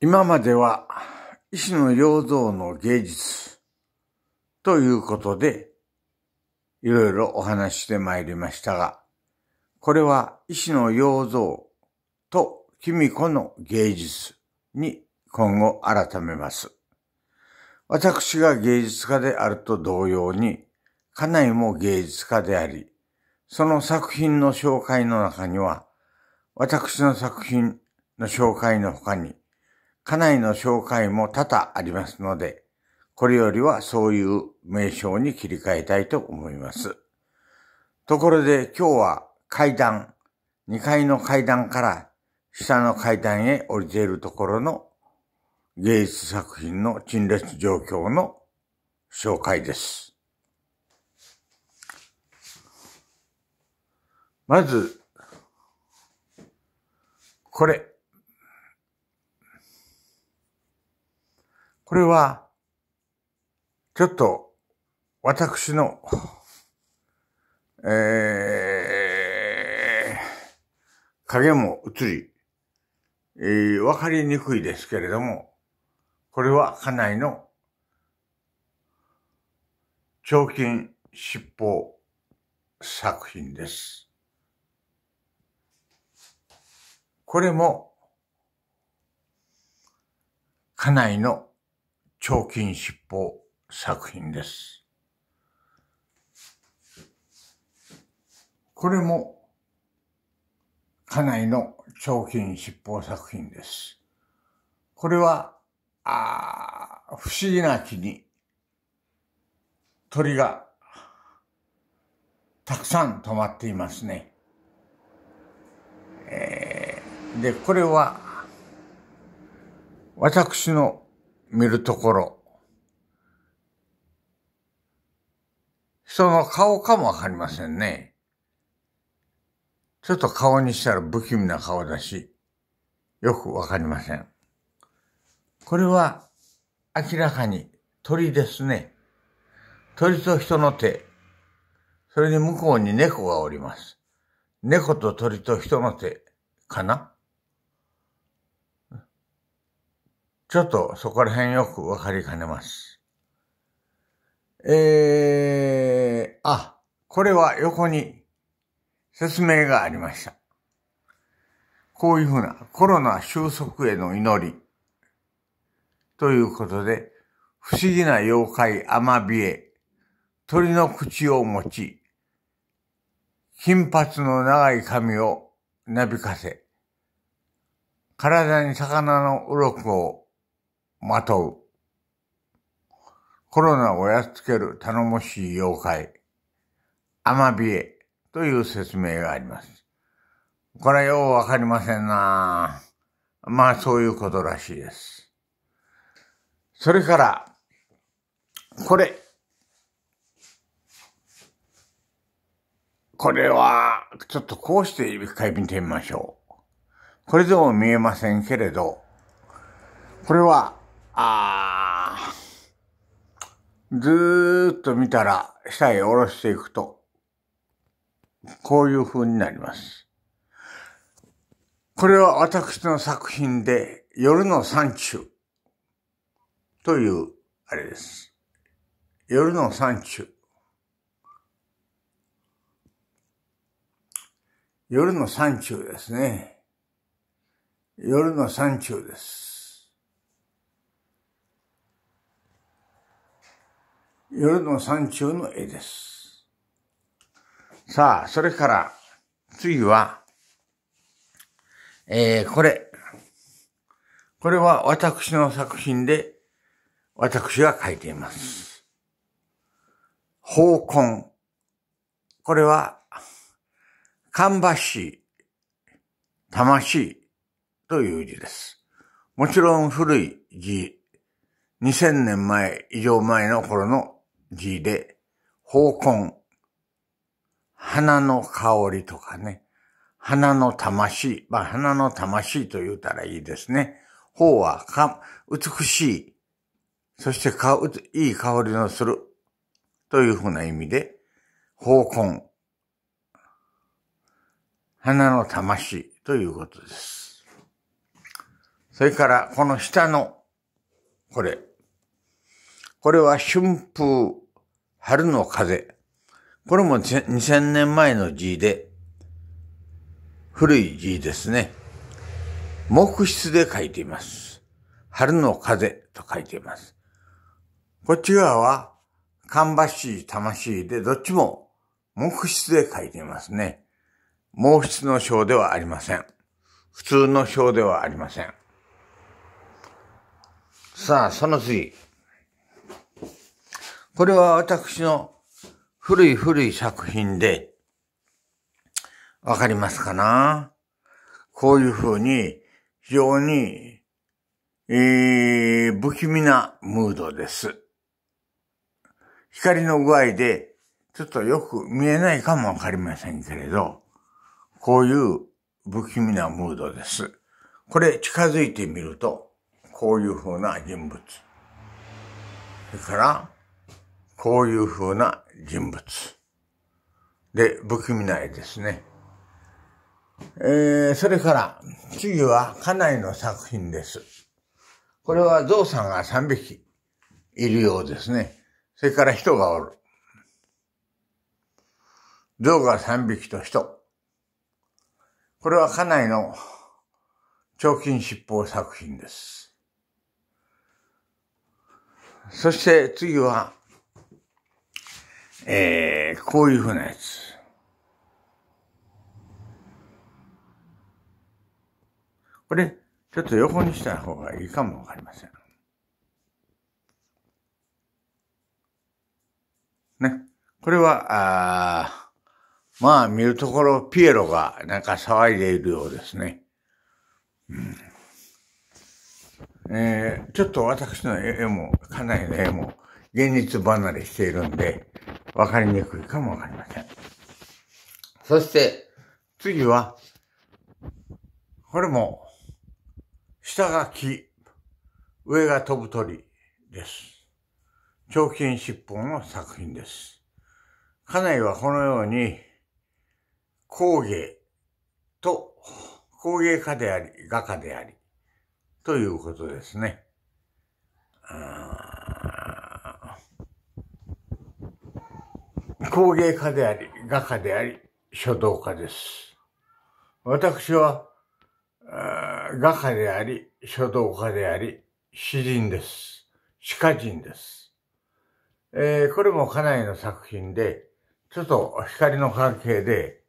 今までは、石の養造の芸術ということで、いろいろお話してまいりましたが、これは石の養造と君子の芸術に今後改めます。私が芸術家であると同様に、家内も芸術家であり、その作品の紹介の中には、私の作品の紹介の他に、家内の紹介も多々ありますので、これよりはそういう名称に切り替えたいと思います。ところで今日は階段、2階の階段から下の階段へ降りているところの芸術作品の陳列状況の紹介です。まず、これ。これは、ちょっと、私の、えー、影も映り、えー、わかりにくいですけれども、これは家内の、彫金尻尾作品です。これも、家内の彫金七宝作品です。これも、家内の彫金七宝作品です。これは、あ不思議な木に鳥がたくさん止まっていますね。えー、で、これは私の見るところ。人の顔かもわかりませんね。ちょっと顔にしたら不気味な顔だし、よくわかりません。これは明らかに鳥ですね。鳥と人の手。それに向こうに猫がおります。猫と鳥と人の手かなちょっとそこら辺よくわかりかねます。えー、あ、これは横に説明がありました。こういうふうなコロナ収束への祈りということで、不思議な妖怪アマビエ、鳥の口を持ち、金髪の長い髪をなびかせ、体に魚の鱗をまとう。コロナをやっつける頼もしい妖怪、アマビエという説明があります。これはようわかりませんなまあそういうことらしいです。それから、これ。これは、ちょっとこうして一回見てみましょう。これでも見えませんけれど、これはああ、ずーっと見たら下へ下ろしていくと、こういう風になります。これは私の作品で、夜の山中という、あれです。夜の山中。夜の山中ですね。夜の山中です。夜の山中の絵です。さあ、それから、次は、えー、これ。これは私の作品で、私が書いています。宝根。これは、かんばしい、魂という字です。もちろん古い字、2000年前以上前の頃の字で、こ根、花の香りとかね、花の魂、まあ、花の魂と言うたらいいですね。うはか、美しい、そしてか、いい香りのする、というふうな意味で、こ根、花の魂ということです。それから、この下の、これ、これは春風、春の風。これも2000年前の字で、古い字ですね。木質で書いています。春の風と書いています。こっち側は、芳しい魂で、どっちも木質で書いていますね。毛筆の章ではありません。普通の章ではありません。さあ、その次。これは私の古い古い作品で、わかりますかなこういうふうに非常に、えー、不気味なムードです。光の具合で、ちょっとよく見えないかもわかりませんけれど、こういう不気味なムードです。これ近づいてみると、こういう風な人物。それから、こういう風な人物。で、不気味ないですね。えー、それから、次は、家内の作品です。これは象さんが3匹いるようですね。それから人がおる。象が3匹と人。これは家内の彫金執法作品です。そして次はえー、こういうふうなやつ。これ、ちょっと横にした方がいいかもわかりません。ね。これは、あまあ見るところピエロがなんか騒いでいるようですね。うんえー、ちょっと私の絵も、かなりの絵も現実離れしているんで、わかりにくいかもわかりません。そして、次は、これも、下が木、上が飛ぶ鳥です。長金七宝の作品です。家内はこのように、工芸と、工芸家であり、画家であり、ということですね。あ工芸家であり、画家であり、書道家です。私は、画家であり、書道家であり、詩人です。詩歌人です。えー、これも家内の作品で、ちょっと光の関係で、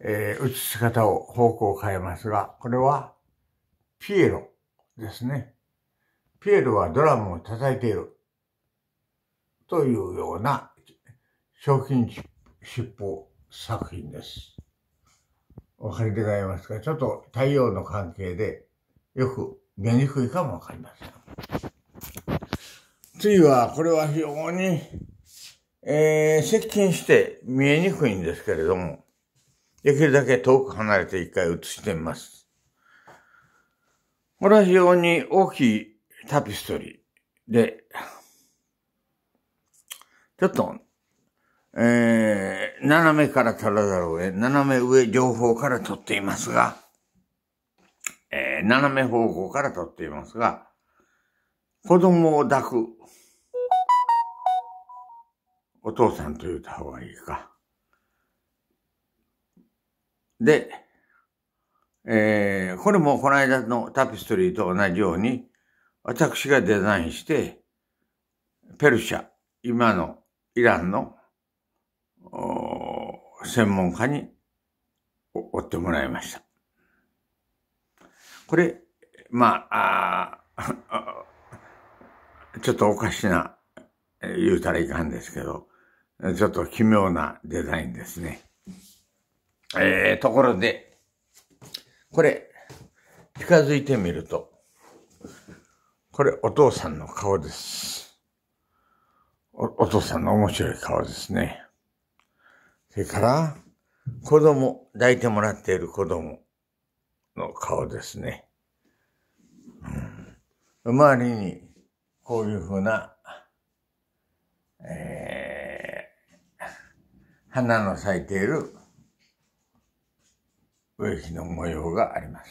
えー、し方を方向を変えますが、これは、ピエロですね。ピエロはドラムを叩いている。というような賞金尻尾作品です。お分かりでございますが、ちょっと太陽の関係でよく見にくいかもわかりません。次は、これは非常に、えー、接近して見えにくいんですけれども、できるだけ遠く離れて一回映してみます。これは非常に大きいタピストリーで、ちょっとえー、斜めからたらだろうへ、斜め上情報から撮っていますが、えー、斜め方向から撮っていますが、子供を抱く、お父さんと言った方がいいか。で、えー、これもこの間のタピストリーと同じように、私がデザインして、ペルシャ、今のイランの専門家に追ってもらいました。これ、まあ、あ ちょっとおかしな、言うたらいかんですけど、ちょっと奇妙なデザインですね。えー、ところで、これ、近づいてみると、これお父さんの顔です。おお父さんの面白い顔ですね。それから、子供、抱いてもらっている子供の顔ですね。うん、周りに、こういうふうな、えー、花の咲いている植木の模様があります。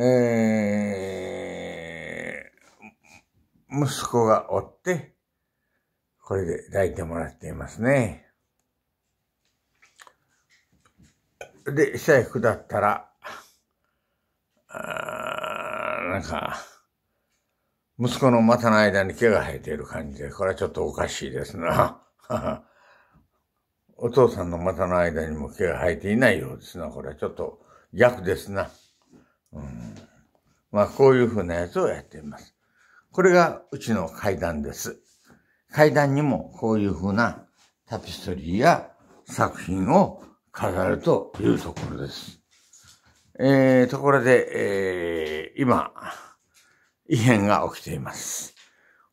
えー、息子がおって、これで抱いてもらっていますね。で、下へ下ったら、あーなんか、息子の股の間に毛が生えている感じで、これはちょっとおかしいですな。お父さんの股の間にも毛が生えていないようですな。これはちょっと逆ですな。うん、まあ、こういうふうなやつをやっています。これがうちの階段です。階段にもこういう風なタピストリーや作品を飾るというところです。えー、ところで、えー、今、異変が起きています。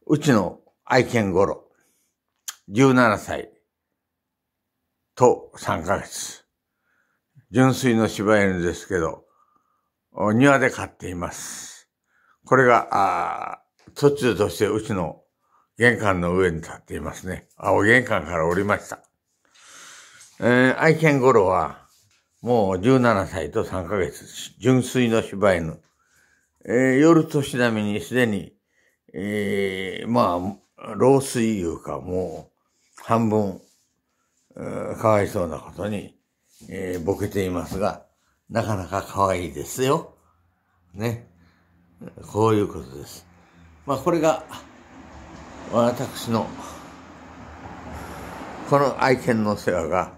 うちの愛犬頃17歳と3ヶ月。純粋の柴犬ですけど、庭で飼っています。これが、あ途中としてうちの玄関の上に立っていますね。青玄関から降りました。えー、愛犬頃は、もう17歳と3ヶ月、純粋の柴犬。えー、夜年並みにすでに、えー、まあ、老衰いうか、もう、半分、かわいそうなことに、えー、ボケていますが、なかなか可愛いですよ。ね。こういうことです。まあ、これが、私のこの愛犬の世話が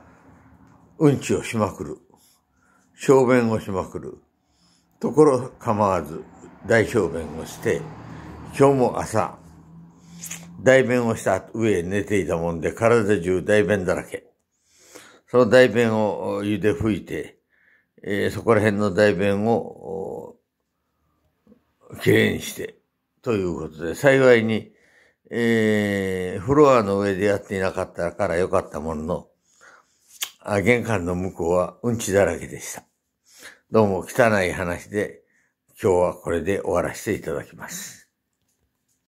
うんちをしまくる小便をしまくるところ構わず大小便をして今日も朝大便をした上へ寝ていたもんで体中大便だらけその大便を湯で拭いて、えー、そこら辺の大便をきれいにしてということで幸いにえー、フロアの上でやっていなかったから良かったものの、あ玄関の向こうはうんちだらけでした。どうも汚い話で、今日はこれで終わらせていただきます。